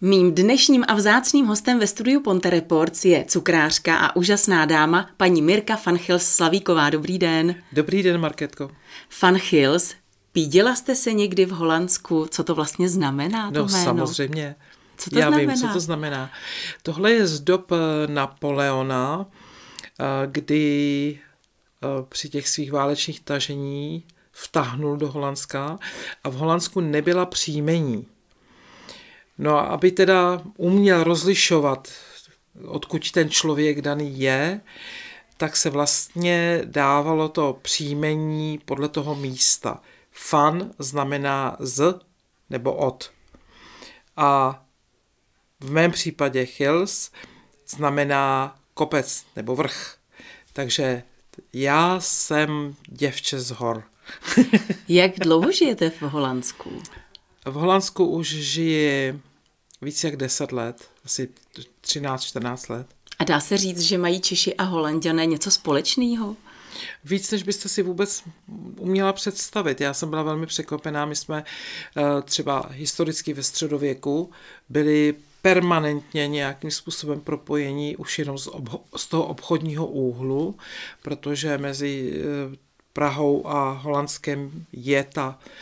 Mým dnešním a vzácným hostem ve studiu Ponte Reports je cukrářka a úžasná dáma paní Mirka Fanchils Slavíková. Dobrý den. Dobrý den, Marketko. Fanchils, píděla jste se někdy v Holandsku? Co to vlastně znamená? To no jméno? samozřejmě. Co to Já znamená? vím, co to znamená. Tohle je z dob eh, Napoleona, eh, kdy eh, při těch svých válečných tažení vtahnul do Holandska a v Holandsku nebyla příjmení. No a aby teda uměl rozlišovat, odkud ten člověk daný je, tak se vlastně dávalo to příjmení podle toho místa. Fan znamená z nebo od. A v mém případě hills znamená kopec nebo vrch. Takže já jsem děvče z hor. Jak dlouho žijete v Holandsku? V Holandsku už žiji víc jak 10 let, asi 13-14 let. A dá se říct, že mají Češi a Holanděné něco společného? Víc, než byste si vůbec uměla představit. Já jsem byla velmi překvapená. My jsme eh, třeba historicky ve středověku byli permanentně nějakým způsobem propojení už jenom z, obho- z toho obchodního úhlu, protože mezi eh, Prahou a Holandskem je ta uh,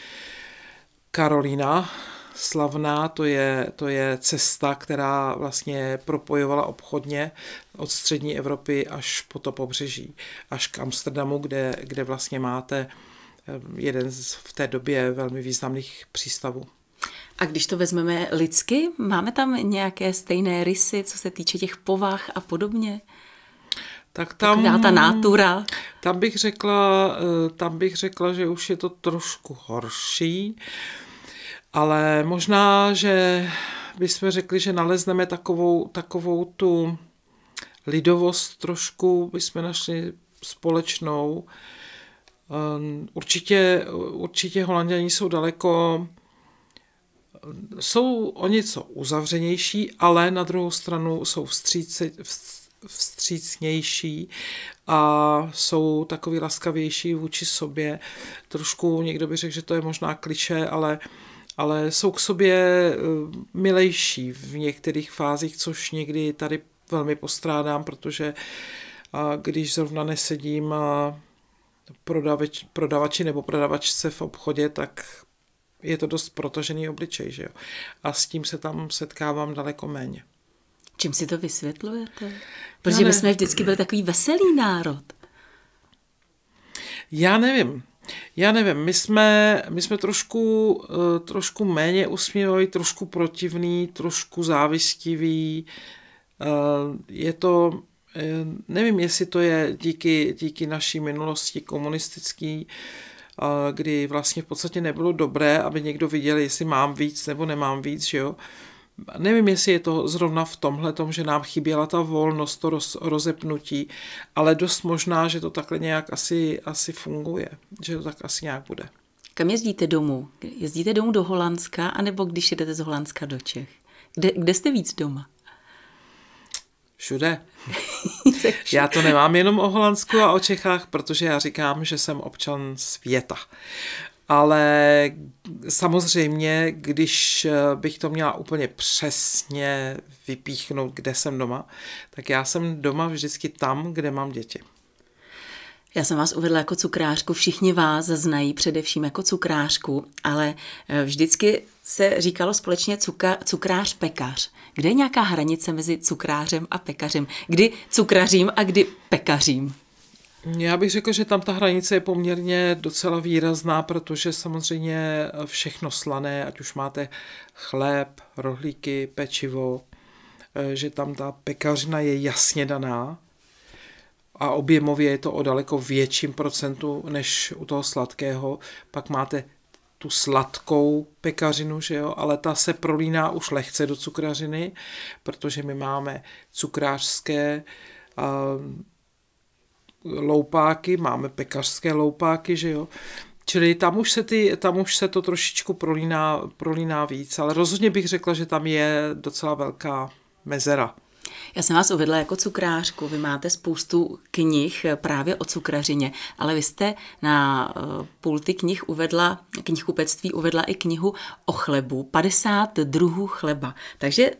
Karolina slavná, to je, to je cesta, která vlastně propojovala obchodně od střední Evropy až po to pobřeží, až k Amsterdamu, kde, kde vlastně máte eh, jeden z v té době velmi významných přístavů. A když to vezmeme lidsky, máme tam nějaké stejné rysy, co se týče těch povah a podobně? Tak tam, Taková ta nátura. Tam bych, řekla, eh, tam bych řekla, že už je to trošku horší. Uh, ale možná, že bychom řekli, že nalezneme takovou, takovou tu lidovost trošku, bychom našli společnou. Ehm, určitě, určitě holanděni jsou daleko, ehm, jsou o něco uzavřenější, ale na druhou stranu jsou vstříce, vstřícnější a jsou takový laskavější vůči sobě. Trošku někdo by řekl, že to je možná kliše, ale uh, ale jsou k sobě e, milejší v některých fázích, což někdy tady velmi postrádám, protože když zrovna nesedím prodavač, prodavači nebo prodavačce v obchodě, tak je to dost protažený obličej, že jo? A s tím se tam setkávám daleko méně. Čím si to vysvětlujete? Protože my jsme vždycky byli takový veselý národ. Já nevím. Já nevím, my jsme, my jsme trošku, eh, trošku méně usmívaví, trošku protivní, trošku závistiví. Eh, je to, eh, nevím, jestli to je díky, díky naší minulosti komunistický, kdy vlastně v podstatě nebylo dobré, aby někdo viděl, jestli mám víc nebo nemám víc, že jo. Nevím, jestli je to zrovna v tomhle tom, že nám chyběla ta volnost, to roz, rozepnutí, ale dost možná, že to takhle nějak asi, asi funguje, že to tak asi nějak bude. Kam jezdíte domů? Jezdíte domů do Holandska, anebo když jedete z Holandska do Čech? Kde, kde jste víc doma? Všude. já to nemám jenom o Holandsku a o Čechách, protože já říkám, že jsem občan světa ale samozřejmě, když eh, bych to měla úplně přesně vypíchnout, kde jsem doma, tak já jsem doma vždycky tam, kde mám děti. Já jsem vás uvedla jako cukrářku, všichni vás znají především jako cukrářku, ale eh, vždycky se říkalo společně cuka, cukrář, pekař. Kde je nějaká hranice mezi cukrářem a pekařem? Kdy cukrařím a kdy pekařím? Já bych řekl, že tam ta hranice je poměrně docela výrazná, protože samozřejmě všechno slané, ať už máte chléb, rohlíky, pečivo, eh, že tam ta pekařina je jasně daná a objemově je to o daleko větším procentu než u toho sladkého. Pak máte tu sladkou pekařinu, že jo, ale ta se prolíná už lehce do cukrařiny, protože my máme cukrářské uh, loupáky, máme pekařské loupáky, že jo. Čili tam už se, ty, tam už se to trošičku prolíná, prolíná víc, ale rozhodně bych řekla, že tam je docela velká mezera. Já jsem vás uvedla jako cukrářku. Vy máte spoustu knih právě o cukrařině, ale vy jste na eh, pulty knih uvedla, knihkupectví uvedla i knihu o chlebu, 50 druhů chleba. Takže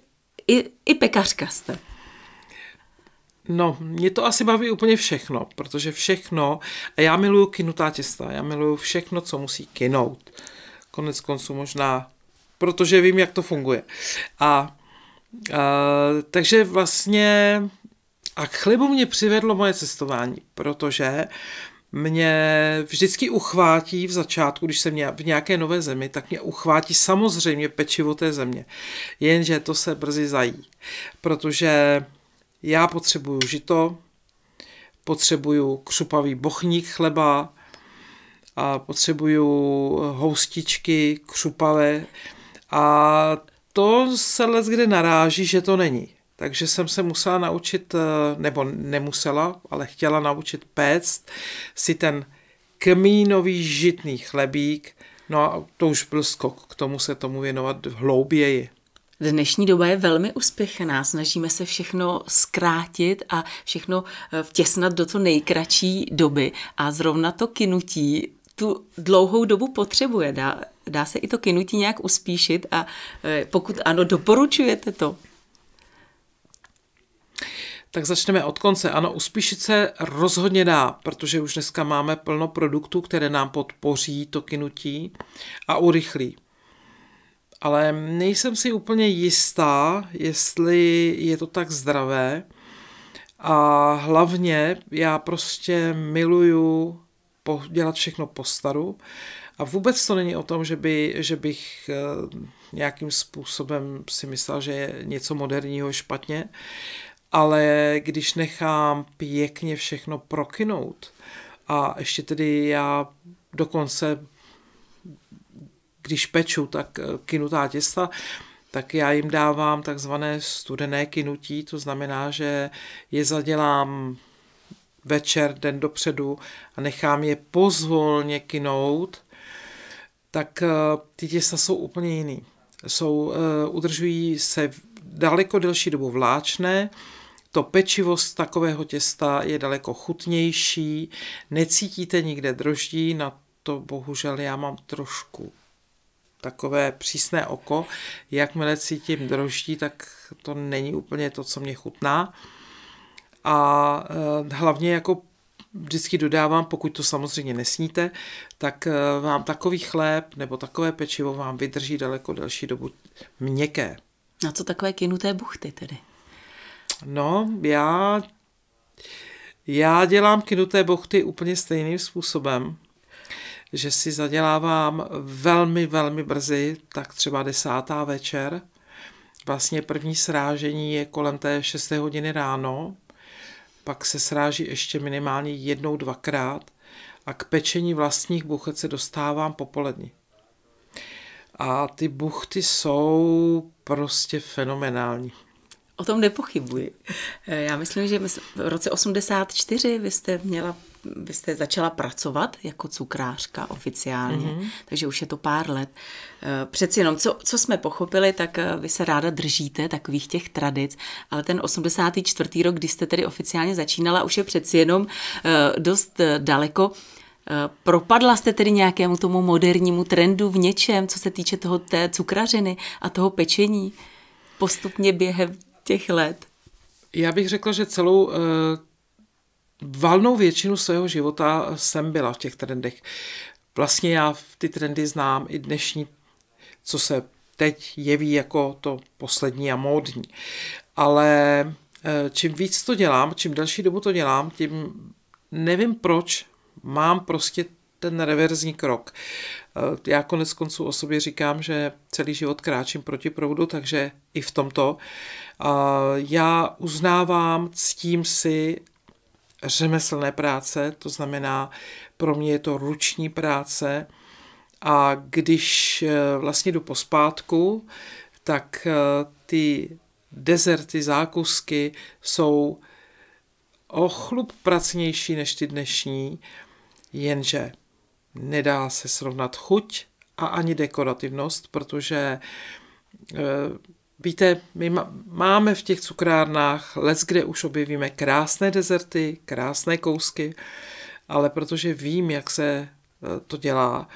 i, i pekařka jste. No, mě to asi baví úplně všechno, protože všechno, a já miluju kinutá těsta, já miluju všechno, co musí kinout. Konec konců možná, protože vím, jak to funguje. A, a takže vlastně a k chlebu mě přivedlo moje cestování, protože mě vždycky uchvátí v začátku, když jsem v nějaké nové zemi, tak mě uchvátí samozřejmě pečivo té země. Jenže to se brzy zají, protože já potřebuju žito, potřebuju křupavý bochník chleba, a potřebuju houstičky, křupavé a to se les kde naráží, že to není. Takže jsem se musela naučit, eh, nebo nemusela, ale chtěla naučit péct si ten kmínový žitný chlebík, no a to už byl skok, k tomu se tomu věnovat hlouběji. Dnešní doba je velmi uspěchaná, snažíme se všechno zkrátit a všechno eh, vtěsnat do co nejkratší doby a zrovna to kinutí tu dlouhou dobu potřebuje. Dá, dá se i to kinutí nějak uspíšit a eh, pokud ano, doporučujete to? Tak začneme od konce. Ano, uspíšit se rozhodně dá, protože už dneska máme plno produktů, které nám podpoří to kinutí a urychlí ale nejsem si úplně jistá, jestli je to tak zdravé. A hlavně já prostě miluju dělat všechno po staru. A vůbec to není o tom, že, by, že bych eh, nějakým způsobem si myslel, že je něco moderního špatně, ale když nechám pěkně všechno prokynout a ještě tedy já dokonce když peču, tak eh, kynutá těsta, tak já jim dávám takzvané studené kynutí, to znamená, že je zadělám večer, den dopředu a nechám je pozvolně kynout, tak eh, ty těsta jsou úplně jiný. Jsou, eh, udržují se daleko delší dobu vláčné, to pečivost takového těsta je daleko chutnější, necítíte nikde droždí, na to bohužel já mám trošku takové přísné oko. Jakmile cítím droždí, tak to není úplně to, co mě chutná. A eh, hlavně jako vždycky dodávám, pokud to samozřejmě nesníte, tak eh, vám takový chléb nebo takové pečivo vám vydrží daleko delší dobu měkké. Na co takové kynuté buchty tedy? No, já, já dělám kynuté buchty úplně stejným způsobem že si zadělávám velmi, velmi brzy, tak třeba desátá večer. Vlastně první srážení je kolem té 6. hodiny ráno, pak se sráží ještě minimálně jednou, dvakrát a k pečení vlastních buchet se dostávám popolední. A ty buchty jsou prostě fenomenální. O tom nepochybuji. Já myslím, že v roce 84 vy jste měla vy jste začala pracovat jako cukrářka oficiálně, mm-hmm. takže už je to pár let. Eh, přeci jenom, co, co jsme pochopili, tak eh, vy se ráda držíte takových těch tradic, ale ten 84. rok, kdy jste tedy oficiálně začínala, už je přeci jenom eh, dost daleko. Propadla jste tedy nějakému tomu modernímu trendu v něčem, co se týče toho té cukrařiny a toho pečení postupně během těch let? Já bych řekla, že celou valnou většinu svého života jsem byla v těch trendech. Vlastně já ty trendy znám i dnešní, co se teď jeví jako to poslední a módní. Ale eh, čím víc to dělám, čím delší dobu to dělám, tím nevím proč mám prostě ten reverzní krok. Eh, já konec konců o sobě říkám, že celý život kráčím proti proudu, takže i v tomto. Eh, já uznávám, ctím si řemeslné práce, to znamená, pro mě je to ruční práce a když eh, vlastně jdu pospátku, tak eh, ty dezerty, zákusky jsou o chlup pracnější než ty dnešní, jenže nedá se srovnat chuť a ani dekorativnost, protože eh, Víte, my máme v těch cukrárnách les, kde už objevíme krásné dezerty, krásné kousky, ale protože vím, jak se e, to dělá,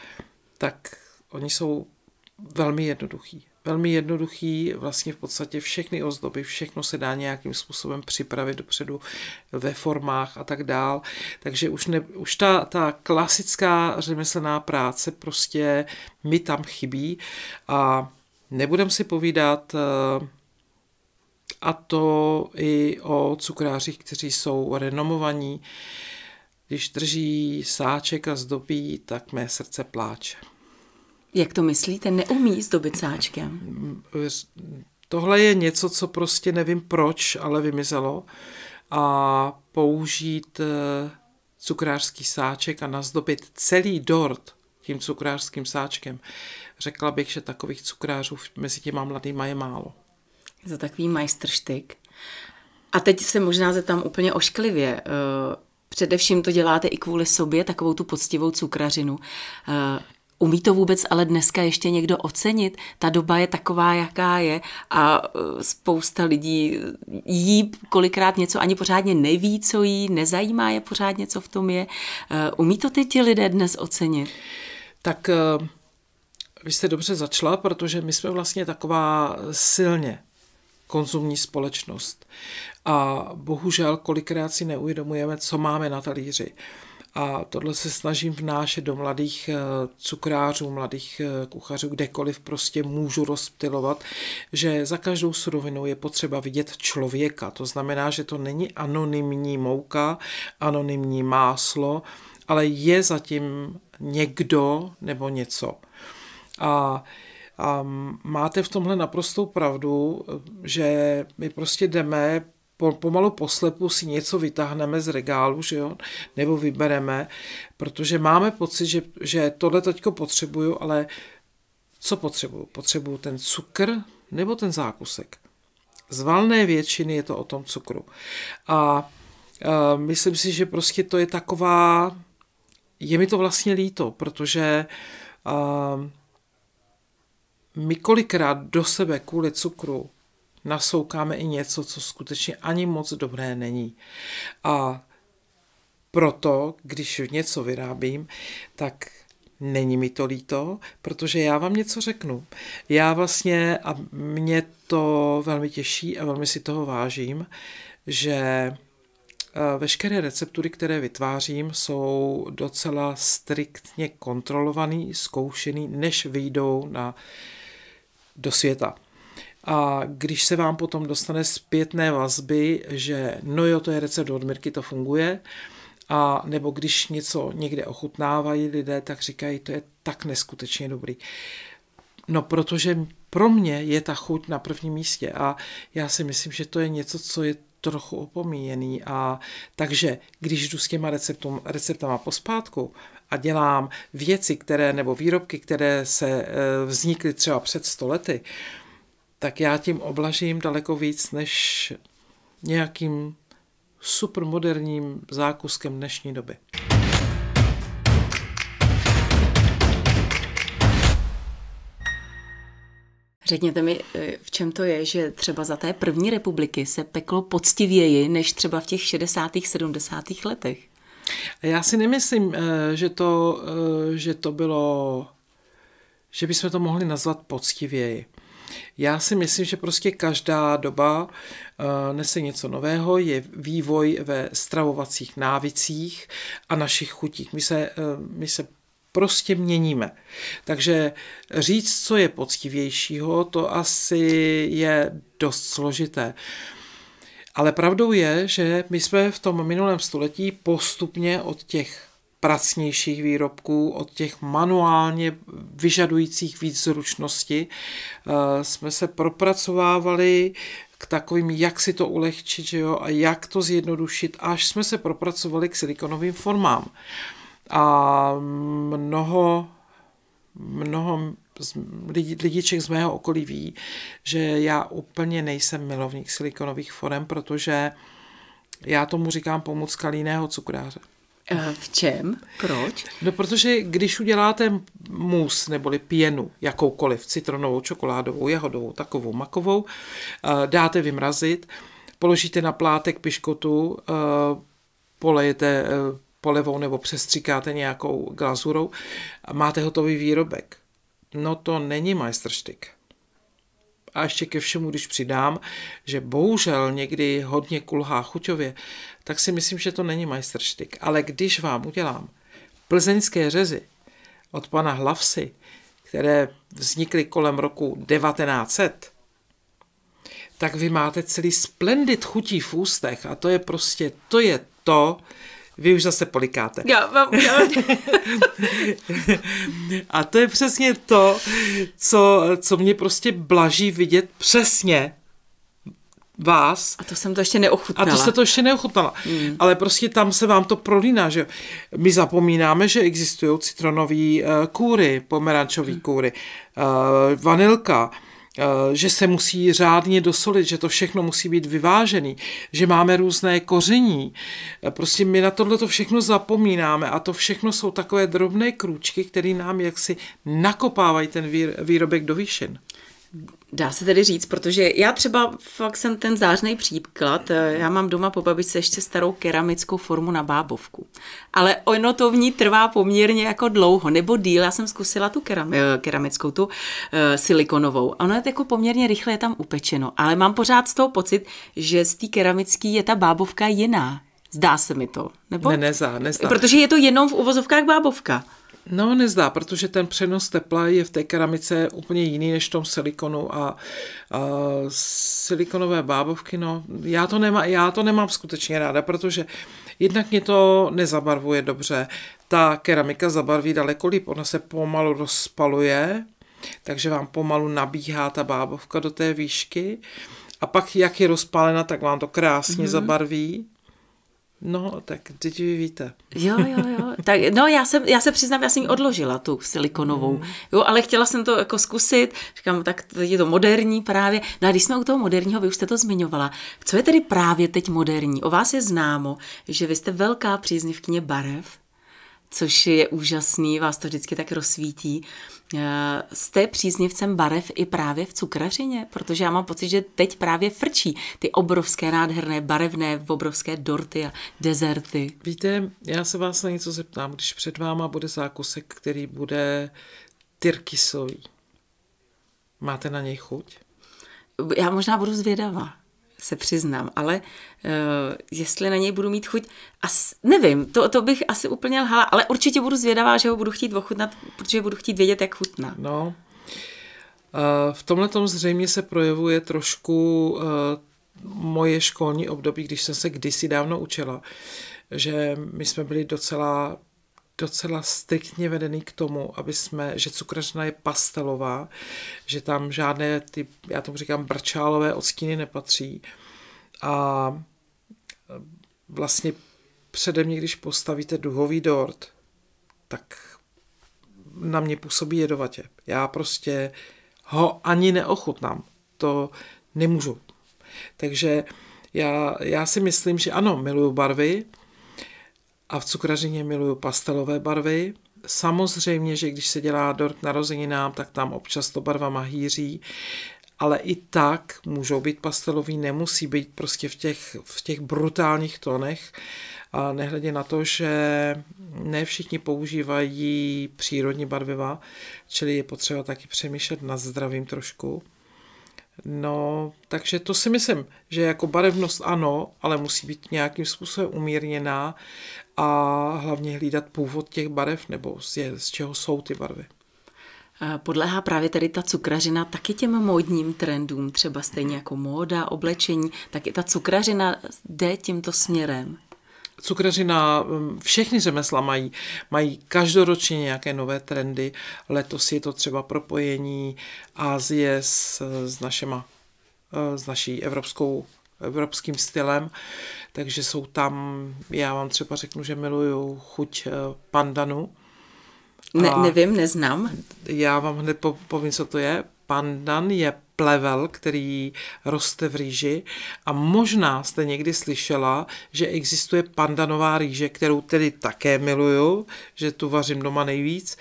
tak oni jsou velmi jednoduchý. Velmi jednoduchý, vlastně v podstatě všechny ozdoby, všechno se dá nějakým způsobem připravit dopředu ve formách a tak dál. Takže už, ne, už ta, ta klasická řemeslná práce prostě mi tam chybí a Nebudem si povídat eh, a to i o cukrářích, kteří jsou renomovaní. Když drží sáček a zdobí, tak mé srdce pláče. Jak to myslíte? Neumí zdobit sáčkem? Tohle je něco, co prostě nevím proč, ale vymizelo. A použít eh, cukrářský sáček a nazdobit celý dort tím cukrářským sáčkem Řekla bych, že takových cukrářů mezi těma mladýma je málo. Je to takový majstrštyk. A teď se možná zeptám úplně ošklivě. Eh, především to děláte i kvůli sobě, takovou tu poctivou cukrařinu. Eh, umí to vůbec ale dneska ještě někdo ocenit? Ta doba je taková, jaká je a eh, spousta lidí jí kolikrát něco ani pořádně neví, co jí, nezajímá je pořádně, co v tom je. Umí to teď ti lidé dnes ocenit? Tak uh vy jste dobře začala, protože my jsme vlastně taková silně konzumní společnost. A bohužel kolikrát si neuvědomujeme, co máme na talíři. A tohle se snažím vnášet do mladých eh, cukrářů, mladých eh, kuchařů, kdekoliv prostě můžu rozptilovat, že za každou surovinou je potřeba vidět člověka. To znamená, že to není anonymní mouka, anonymní máslo, ale je zatím někdo nebo něco. A, a máte v tomhle naprostou pravdu, že my prostě jdeme po, pomalu poslepu si něco vytáhneme z regálu, že jo, nebo vybereme, protože máme pocit, že, že tohle teďko potřebuju, ale co potřebuju? Potřebuju ten cukr nebo ten zákusek? Z valné většiny je to o tom cukru. A a myslím si, že prostě to je taková, je mi to vlastně líto, protože a, my kolikrát do sebe kvůli cukru nasoukáme i něco, co skutečně ani moc dobré není. A proto, když něco vyrábím, tak není mi to líto, protože já vám něco řeknu. Já vlastně, a mě to velmi těší a velmi si toho vážím, že eh, veškeré receptury, které vytvářím, jsou docela striktně kontrolovaný, zkoušený, než vyjdou na uh, do světa. A když se vám potom dostane zpětné vazby, že no jo, to je recept od Mirky, to funguje, a nebo když něco někde ochutnávají lidé, tak říkají, to je tak neskutečně dobrý. No, protože pro mě je ta chuť na prvním místě a já si myslím, že to je něco, co je trochu opomíjený. A takže když jdu s těma receptům, receptama pospátku a dělám věci, které nebo výrobky, které se e, vznikly třeba před stolety, tak já tím oblažím daleko víc než nějakým supermoderním zákuskem dnešní doby. Řekněte mi, eh, v čem to je, že třeba za té první republiky se peklo poctivěji než třeba v těch 60. 70. letech? Já si nemyslím, eh, že to, eh, že to bylo, že bychom to mohli nazvat poctivěji. Já si myslím, že prostě každá doba nese něco nového, je vývoj ve stravovacích návicích a našich chutích. My se, my se prostě měníme. Takže říct, co je poctivějšího, to asi je dost složité. Ale pravdou je, že my jsme v tom minulém století postupně od těch pracnějších výrobků, od těch manuálně vyžadujících víc zručnosti, eh, jsme se propracovávali k takovým, jak si to ulehčit že jo, a jak to zjednodušit, až jsme se propracovali k silikonovým formám. A mnoho, mnoho lidí, lidiček z mého okolí ví, že já úplně nejsem milovník silikonových forem, protože já tomu říkám pomůcka líného cukráře. V čem? Proč? No, protože když uděláte mus neboli pěnu, jakoukoliv, citronovou, čokoládovou, jahodovou, takovou, makovou, eh, dáte vymrazit, položíte na plátek piškotu, eh, polejete eh, polevou nebo přestříkáte nějakou glazurou a máte hotový výrobek. No to není majstrštyk. A ještě ke všemu, když přidám, že bohužel někdy hodně kulhá chuťově, tak si myslím, že to není majstrštyk. Ale když vám udělám plzeňské řezy od pana Hlavsy, které vznikly kolem roku 1900, tak vy máte celý splendid chutí v ústech a to je prostě, to je to, vy už zase polikáte. Já, vám. já. a to je přesně to, co, co mě prostě blaží vidět přesně vás. A to jsem to ještě neochutnala. A to jste to ještě neochutnala. Mm. Ale prostě tam se vám to prolíná, že my zapomínáme, že existují citronové uh, eh, kůry, pomerančové mm. kůry, uh, vanilka, uh, Eh, že se musí řádně dosolit, že to všechno musí být vyvážený, že máme různé koření. Eh, prostě my na tohle to všechno zapomínáme a to všechno jsou takové drobné krůčky, které nám jaksi nakopávají ten výrobek do výšin. Dá se tedy říct, protože já třeba fakt jsem ten zářný příklad. Eh, já mám doma po babičce ještě starou keramickou formu na bábovku. Ale ono to v ní trvá poměrně jako dlouho, nebo díl. Já jsem zkusila tu keram, eh, keramickou, tu uh, silikonovou. Ono je jako poměrně rychle je tam upečeno, ale mám pořád z toho pocit, že z té keramické je ta bábovka jiná. Zdá se mi to, nebo? Ne, nezá, nezá. Protože je to jenom v uvozovkách bábovka. No, nezdá, protože ten přenos tepla je v té keramice úplně jiný než v tom silikonu a, a silikonové bábovky, no, já to, nemá, já to nemám skutečně ráda, protože jednak mě to nezabarvuje dobře. Ta keramika zabarví daleko líp, ona se pomalu rozpaluje, takže vám pomalu nabíhá ta bábovka do té výšky a pak, jak je rozpálena, tak vám to krásně mm-hmm. zabarví. No, tak teď vy víte. Jo, jo, jo. Tak, no, já, jsem, já se přiznám, já jsem ji odložila, tu silikonovou. Mm. Jo, ale chtěla jsem to jako zkusit. Říkám, tak je to moderní právě. No a když jsme u toho moderního, vy už jste to zmiňovala. Co je tedy právě teď moderní? O vás je známo, že vy jste velká příznivkyně barev což je úžasný, vás to vždycky tak rozsvítí. Eh, jste příznivcem barev i právě v cukrařině, protože já mám pocit, že teď právě frčí ty obrovské, nádherné, barevné, obrovské dorty a dezerty. Víte, já se vás na něco zeptám, když před váma bude zákusek, který bude tyrkisový. Máte na něj chuť? Já možná budu zvědavá se přiznám, ale uh, jestli na něj budu mít chuť, as, nevím, to, to bych asi úplně lhala, ale určitě budu zvědavá, že ho budu chtít ochutnat, protože budu chtít vědět, jak chutná. No, uh, v tomhle tom zřejmě se projevuje trošku uh, moje školní období, když jsem se kdysi dávno učila, že my jsme byli docela docela striktně vedený k tomu, aby jsme, že cukrařina je pastelová, že tam žádné ty, já tomu říkám, brčálové odstíny nepatří. A e, vlastně přede mě, když postavíte duhový dort, tak na mě působí jedovatě. Já prostě ho ani neochutnám. To nemůžu. Takže já, já si myslím, že ano, miluju barvy, a v cukrařině miluju pastelové barvy. Samozřejmě, že když se dělá dort narozeninám, tak tam občas to barva mahýří, ale i tak můžou být pastelový, nemusí být prostě v těch, v těch brutálních tonech. A nehledě na to, že ne všichni používají přírodní barviva, čili je potřeba taky přemýšlet nad zdravím trošku. No, takže to si myslím, že jako barevnost ano, ale musí být nějakým způsobem umírněná a hlavně hlídat původ těch barev nebo z, je, z čeho jsou ty barvy. Podléhá právě tady ta cukrařina taky těm módním trendům, třeba stejně jako móda, oblečení, tak i ta cukrařina jde tímto směrem cukrařina, mm, všechny řemesla mají, mají každoročně nějaké nové trendy. Letos je to třeba propojení Asie s, s, našima, eh, s naší evropskou evropským stylem, takže jsou tam, já vám třeba řeknu, že miluju chuť eh, pandanu. Ne, nevím, neznám. Já vám hned po, povím, co to je. Pandan je plevel, který roste v rýži a možná jste někdy slyšela, že existuje pandanová rýže, kterou tedy také miluju, že tu vařím doma nejvíc.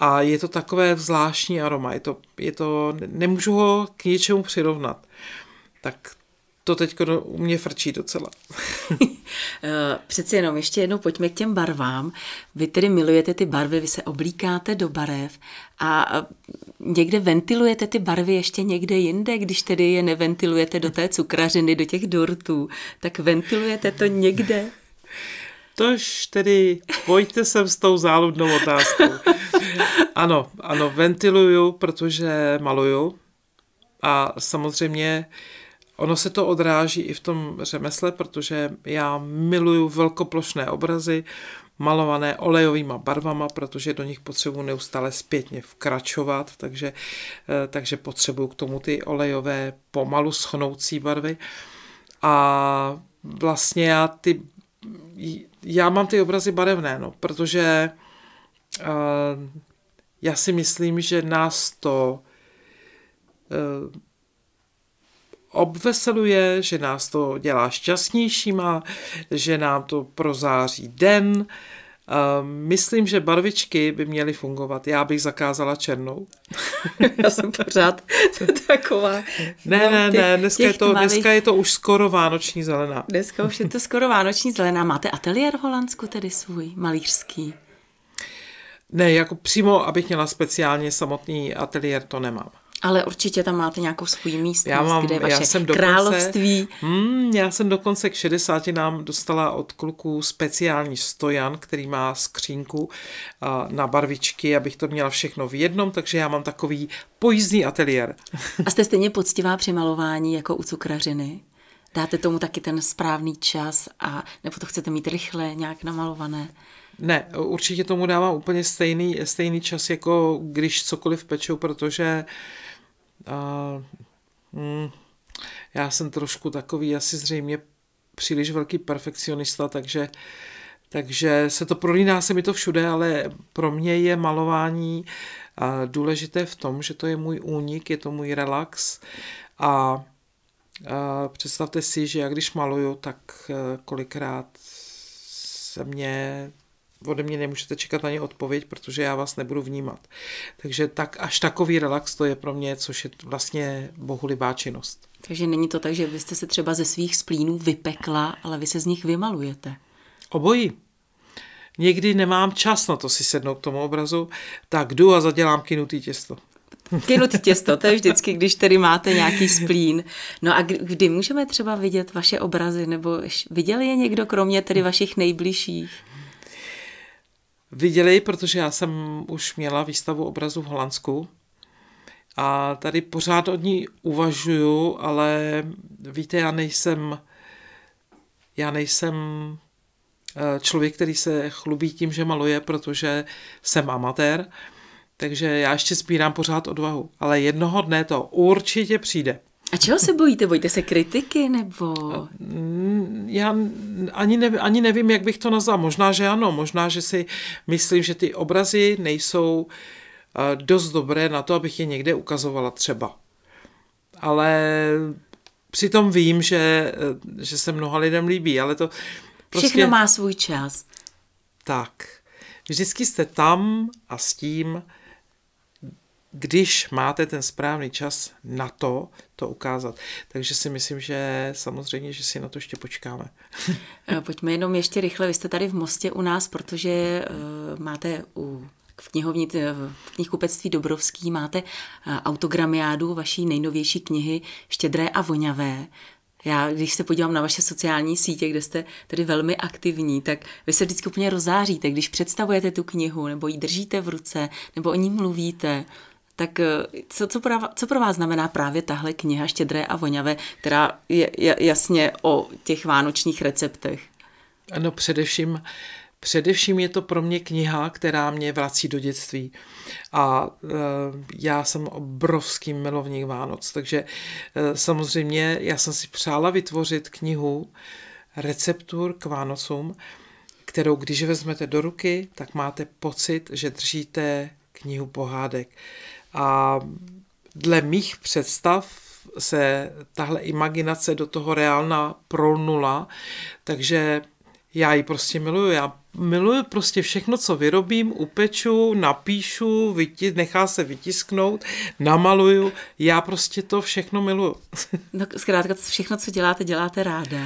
A je to takové zvláštní aroma, je to, je to, nemůžu ho k něčemu přirovnat. Tak to teď do, u mě frčí docela. Eh, přeci jenom ještě jednou pojďme k těm barvám. Vy tedy milujete ty barvy, vy se oblíkáte do barev a někde ventilujete ty barvy ještě někde jinde, když tedy je neventilujete do té cukrařiny, do těch dortů, tak ventilujete to někde? Tož tedy pojďte sem s tou záludnou otázkou. Ano, ano, ventiluju, protože maluju a samozřejmě uh, Ono se to odráží i v tom řemesle, protože já miluju velkoplošné obrazy, malované olejovými barvama, protože do nich potřebuji neustále zpětně vkračovat, takže, eh, takže potřebuju k tomu ty olejové pomalu schnoucí barvy. A vlastně já ty, já mám ty obrazy barevné, no, protože eh, já si myslím, že nás to eh, obveseluje, že nás to dělá šťastnějšíma, že nám to prozáří den. Myslím, že barvičky by měly fungovat. Já bych zakázala černou. Já jsem pořád taková. Ne, ne, ne, dneska je, to, tmavých... dneska je to už skoro vánoční zelená. Dneska už je to skoro vánoční zelená. Máte ateliér v Holandsku tedy svůj, malířský? Ne, jako přímo, abych měla speciálně samotný ateliér, to nemám. Ale určitě tam máte nějakou svůj místnost, já mám, kde je vaše já jsem dokonce, království. Hmm, já jsem dokonce k 60 nám dostala od kluků speciální stojan, který má skřínku uh, na barvičky, abych to měla všechno v jednom, takže já mám takový pojízdný ateliér. A jste stejně poctivá při malování jako u cukrařiny? Dáte tomu taky ten správný čas a nebo to chcete mít rychle, nějak namalované? Ne, určitě tomu dávám úplně stejný, stejný čas, jako když cokoliv pečou, protože uh, a, mm, já jsem trošku takový asi zřejmě příliš velký perfekcionista, takže, takže se to prolíná se mi to všude, ale pro mě je malování a, důležité v tom, že to je můj únik, je to můj relax a, představte si, že já když maluju, tak eh, kolikrát se mě ode mě nemůžete čekat ani odpověď, protože já vás nebudu vnímat. Takže tak, až takový relax to je pro mě, což je vlastně bohulibá činnost. Takže není to tak, že vy jste se třeba ze svých splínů vypekla, ale vy se z nich vymalujete. Obojí. Někdy nemám čas na to si sednout k tomu obrazu, tak jdu a zadělám kynutý těsto. Kynutý těsto, to je vždycky, když tedy máte nějaký splín. No a kdy můžeme třeba vidět vaše obrazy, nebo viděl je někdo kromě tedy vašich nejbližších? viděli, protože já jsem už měla výstavu obrazu v Holandsku a tady pořád od ní uvažuju, ale víte, já nejsem, já nejsem eh, člověk, který se chlubí tím, že maluje, protože jsem amatér, takže já ještě sbírám pořád odvahu. Ale jednoho dne to určitě přijde. A čeho se bojíte? Bojíte se kritiky nebo? Mm, já ani, nevím, ani nevím, jak bych to nazval. Možná, že ano, možná, že si myslím, že ty obrazy nejsou eh, dost dobré na to, abych je někde ukazovala třeba. Ale přitom vím, že, eh, že se mnoha lidem líbí, ale to prostě... Všechno má svůj čas. Tak. Vždycky jste tam a s tím, když máte ten správný čas na to, to ukázat. Takže si myslím, že samozřejmě, že si na to ještě počkáme. Eh, pojďme jenom ještě rychle, vy jste tady v Mostě u nás, protože uh, máte u v, knihovni, eh, v knihkupectví Dobrovský máte autogramiádu vaší nejnovější knihy Štědré a voňavé. Já, když se podívám na vaše sociální sítě, kde jste tedy velmi aktivní, tak vy se vždycky úplně rozáříte, když představujete tu knihu, nebo ji držíte v ruce, nebo o ní mluvíte. Tak eh, co, co, pro, co pro vás znamená právě tahle kniha Štědré a voňavé, která je, je jasně o těch vánočních receptech? Ano, především Především je to pro mě kniha, která mě vrací do dětství. A e, já jsem obrovský milovník Vánoc, takže e, samozřejmě já jsem si přála vytvořit knihu receptur k Vánocům, kterou když vezmete do ruky, tak máte pocit, že držíte knihu pohádek. A dle mých představ se tahle imaginace do toho reálna prolnula, takže já ji prostě miluju. Já miluju prostě všechno, co vyrobím, upeču, napíšu, vytis, nechá se vytisknout, namaluju. Já prostě to všechno miluju. No zkrátka všechno, co děláte, děláte ráda.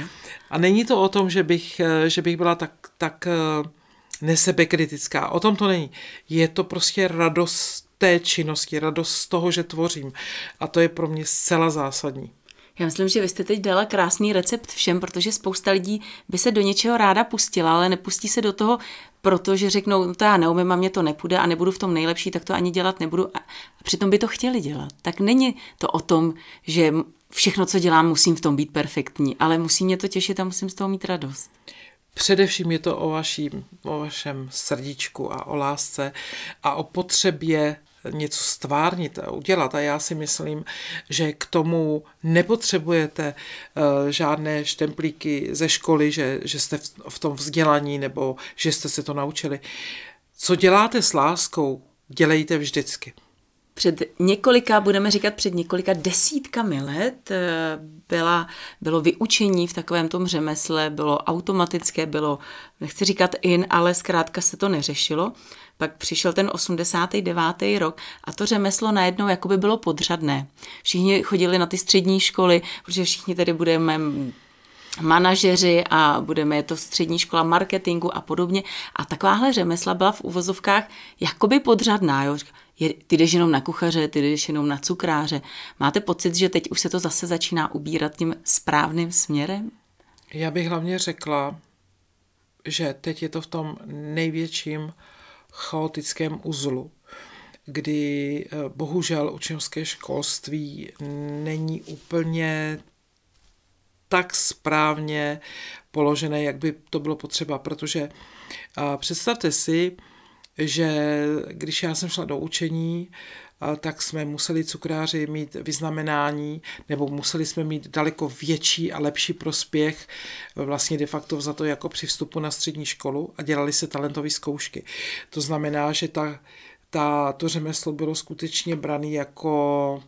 A není to o tom, že bych, eh, že bych byla tak, tak eh, nesebekritická. O tom to není. Je to prostě radost té činnosti, radost z toho, že tvořím. A to je pro mě zcela zásadní. Já myslím, že vy jste teď dala krásný recept všem, protože spousta lidí by se do něčeho ráda pustila, ale nepustí se do toho, protože řeknou, no to já neumím a mě to nepůjde a nebudu v tom nejlepší, tak to ani dělat nebudu. A přitom by to chtěli dělat. Tak není to o tom, že všechno, co dělám, musím v tom být perfektní, ale musí mě to těšit a musím z toho mít radost. Především je to o, vaším, o vašem srdíčku a o lásce a o potřebě něco stvárnit a udělat. A já si myslím, že k tomu nepotřebujete eh, žádné štemplíky ze školy, že, že jste v tom vzdělaní nebo že jste se to naučili. Co děláte s láskou, dělejte vždycky. Před několika, budeme říkat před několika desítkami let, eh, byla, bylo vyučení v takovém tom řemesle, bylo automatické, bylo, nechci říkat in, ale zkrátka se to neřešilo. Pak přišel ten 89. rok a to řemeslo najednou by bylo podřadné. Všichni chodili na ty střední školy, protože všichni tady budeme manažeři a budeme, je to střední škola marketingu a podobně. A takováhle řemesla byla v uvozovkách jakoby podřadná. Jo? ty jdeš jenom na kuchaře, ty jdeš jenom na cukráře. Máte pocit, že teď už se to zase začíná ubírat tím správným směrem? Já bych hlavně řekla, že teď je to v tom největším chaotickém uzlu, kdy eh, bohužel učňovské školství není úplně tak správně položené, jak by to bylo potřeba, protože eh, představte si, že když já jsem šla do učení, tak jsme museli cukráři mít vyznamenání, nebo museli jsme mít daleko větší a lepší prospěch e, vlastně de facto za to jako při vstupu na střední školu a dělali se talentové zkoušky. To znamená, že ta, ta, to řemeslo bylo skutečně brané jako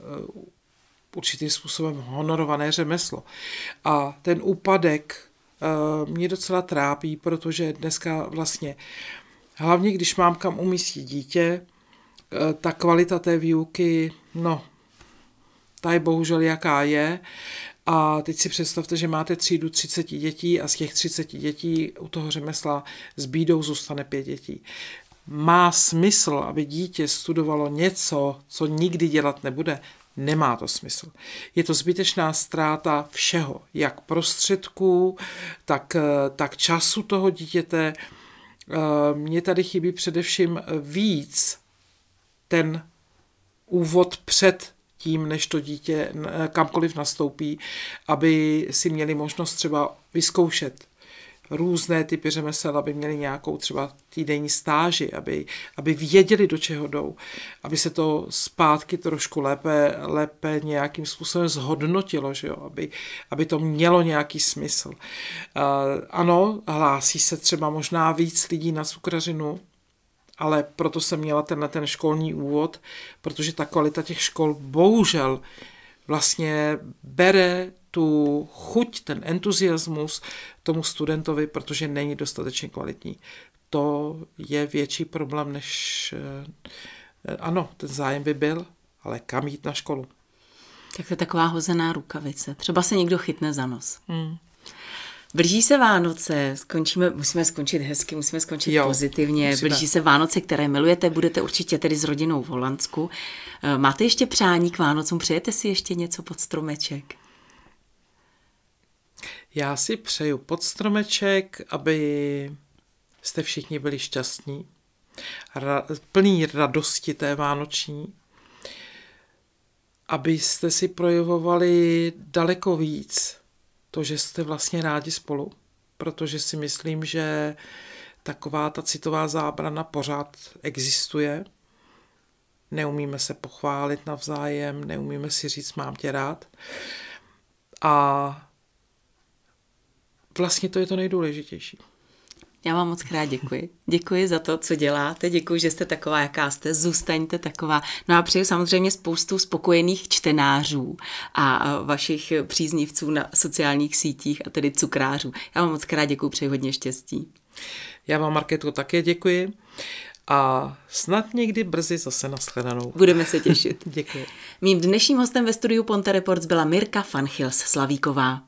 e, určitým způsobem honorované řemeslo. A ten úpadek e, mě docela trápí, protože dneska vlastně, hlavně když mám kam umístit dítě, Eh, ta kvalita té výuky, no, ta je bohužel jaká je. A teď si představte, že máte třídu 30 dětí a z těch 30 dětí u toho řemesla s bídou zůstane pět dětí. Má smysl, aby dítě studovalo něco, co nikdy dělat nebude? Nemá to smysl. Je to zbytečná ztráta všeho, jak prostředků, tak, eh, tak času toho dítěte. Eh, mně tady chybí především víc ten úvod před tím, než to dítě kamkoliv nastoupí, aby si měli možnost třeba vyzkoušet různé typy řemesel, aby měli nějakou třeba týdenní stáži, aby, aby věděli, do čeho jdou, aby se to zpátky trošku lépe, lépe nějakým způsobem zhodnotilo, že jo? Aby, aby to mělo nějaký smysl. Uh, ano, hlásí se třeba možná víc lidí na cukrařinu, ale proto jsem měla tenhle ten školní úvod, protože ta kvalita těch škol bohužel vlastně bere tu chuť, ten entuziasmus tomu studentovi, protože není dostatečně kvalitní. To je větší problém, než eh, ano, ten zájem by byl, ale kam jít na školu? Tak to je taková hozená rukavice. Třeba se někdo chytne za nos. Hmm. Blíží se Vánoce, skončíme, musíme skončit hezky, musíme skončit jo, pozitivně. Musíme. Blíží se Vánoce, které milujete, budete určitě tedy s rodinou v Holandsku. Eh, máte ještě přání k Vánocům? Přejete si ještě něco pod stromeček? Já si přeju pod stromeček, aby jste všichni byli šťastní, ra- plní radosti té vánoční, abyste si projevovali daleko víc to, že jste vlastně rádi spolu, protože si myslím, že taková ta citová zábrana pořád existuje. Neumíme se pochválit navzájem, neumíme si říct mám tě rád. A vlastně to je to nejdůležitější. Já vám moc krát děkuji. Děkuji za to, co děláte, děkuji, že jste taková, jaká jste, zůstaňte taková. No a přeju samozřejmě spoustu spokojených čtenářů a vašich příznivců na sociálních sítích a tedy cukrářů. Já vám moc krát děkuji, přeji hodně štěstí. Já vám, Marketu, také děkuji a snad někdy brzy zase nashledanou. Budeme se těšit. děkuji. Mým dnešním hostem ve studiu Ponte Reports byla Mirka Fanchils Slavíková.